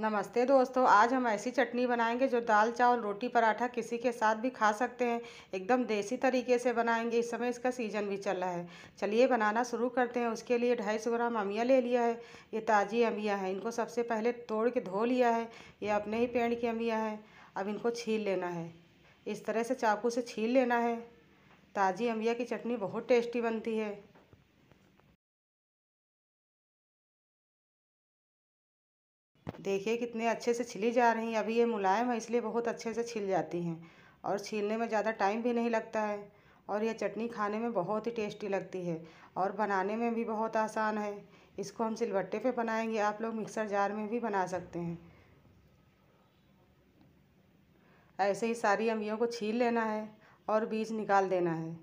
नमस्ते दोस्तों आज हम ऐसी चटनी बनाएंगे जो दाल चावल रोटी पराठा किसी के साथ भी खा सकते हैं एकदम देसी तरीके से बनाएंगे इस समय इसका सीजन भी चल रहा है चलिए बनाना शुरू करते हैं उसके लिए ढाई सौ ग्राम अमिया ले लिया है ये ताज़ी अमिया है इनको सबसे पहले तोड़ के धो लिया है ये अपने ही पेड़ की अमिया है अब इनको छील लेना है इस तरह से चाकू से छील लेना है ताज़ी अमिया की चटनी बहुत टेस्टी बनती है देखिए कितने अच्छे से छिली जा रही हैं अभी ये मुलायम है इसलिए बहुत अच्छे से छिल जाती हैं और छीलने में ज़्यादा टाइम भी नहीं लगता है और यह चटनी खाने में बहुत ही टेस्टी लगती है और बनाने में भी बहुत आसान है इसको हम सिलबट्टे पे बनाएंगे आप लोग मिक्सर जार में भी बना सकते हैं ऐसे ही सारी अम्बियों को छील लेना है और बीज निकाल देना है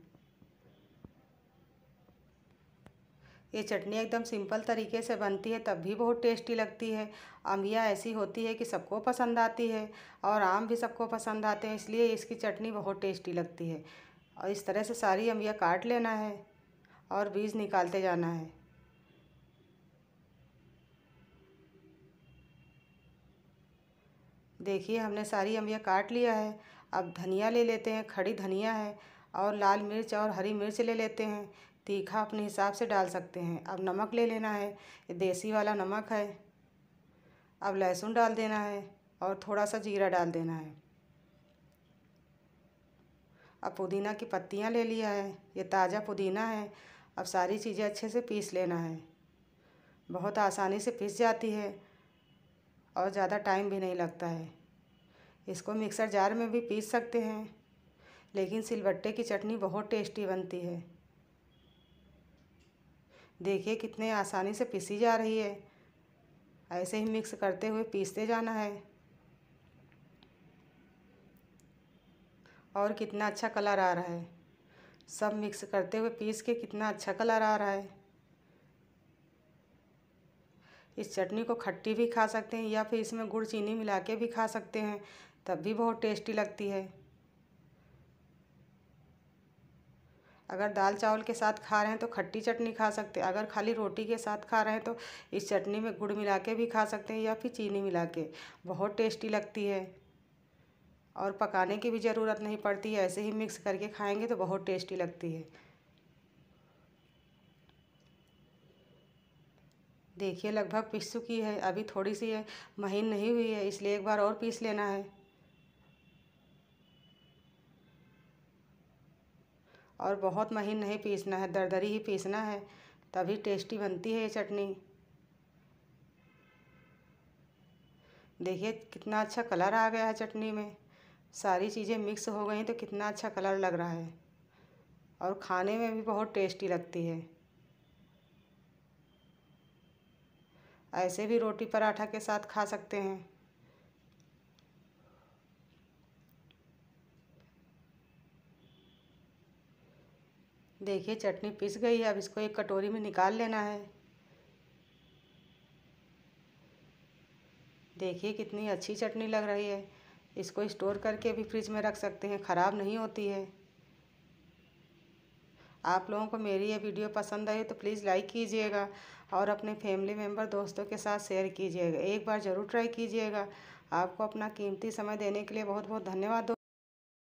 ये चटनी एकदम सिंपल तरीके से बनती है तब भी बहुत टेस्टी लगती है अम्बिया ऐसी होती है कि सबको पसंद आती है और आम भी सबको पसंद आते हैं इसलिए इसकी चटनी बहुत टेस्टी लगती है और इस तरह से सारी अम्बिया काट लेना है और बीज निकालते जाना है देखिए हमने सारी अम्बिया काट लिया है अब धनिया ले लेते हैं खड़ी धनिया है और लाल मिर्च और हरी मिर्च ले लेते हैं तीखा अपने हिसाब से डाल सकते हैं अब नमक ले लेना है ये देसी वाला नमक है अब लहसुन डाल देना है और थोड़ा सा जीरा डाल देना है अब पुदीना की पत्तियाँ ले लिया है ये ताज़ा पुदीना है अब सारी चीज़ें अच्छे से पीस लेना है बहुत आसानी से पीस जाती है और ज़्यादा टाइम भी नहीं लगता है इसको मिक्सर जार में भी पीस सकते हैं लेकिन सिलबट्टे की चटनी बहुत टेस्टी बनती है देखिए कितने आसानी से पीसी जा रही है ऐसे ही मिक्स करते हुए पीसते जाना है और कितना अच्छा कलर आ रहा है सब मिक्स करते हुए पीस के कितना अच्छा कलर आ रहा है इस चटनी को खट्टी भी खा सकते हैं या फिर इसमें गुड़ चीनी मिला के भी खा सकते हैं तब भी बहुत टेस्टी लगती है अगर दाल चावल के साथ खा रहे हैं तो खट्टी चटनी खा सकते हैं अगर खाली रोटी के साथ खा रहे हैं तो इस चटनी में गुड़ मिला के भी खा सकते हैं या फिर चीनी मिला के बहुत टेस्टी लगती है और पकाने की भी ज़रूरत नहीं पड़ती है ऐसे ही मिक्स करके खाएंगे तो बहुत टेस्टी लगती है देखिए लगभग पिस चुकी है अभी थोड़ी सी है महीन नहीं हुई है इसलिए एक बार और पीस लेना है और बहुत महीन नहीं पीसना है दरदरी ही पीसना है तभी टेस्टी बनती है ये चटनी देखिए कितना अच्छा कलर आ गया है चटनी में सारी चीज़ें मिक्स हो गई तो कितना अच्छा कलर लग रहा है और खाने में भी बहुत टेस्टी लगती है ऐसे भी रोटी पराठा के साथ खा सकते हैं देखिए चटनी पिस गई है अब इसको एक कटोरी में निकाल लेना है देखिए कितनी अच्छी चटनी लग रही है इसको स्टोर करके भी फ्रिज में रख सकते हैं ख़राब नहीं होती है आप लोगों को मेरी ये वीडियो पसंद आई तो प्लीज़ लाइक कीजिएगा और अपने फैमिली मेम्बर दोस्तों के साथ शेयर कीजिएगा एक बार ज़रूर ट्राई कीजिएगा आपको अपना कीमती समय देने के लिए बहुत बहुत धन्यवाद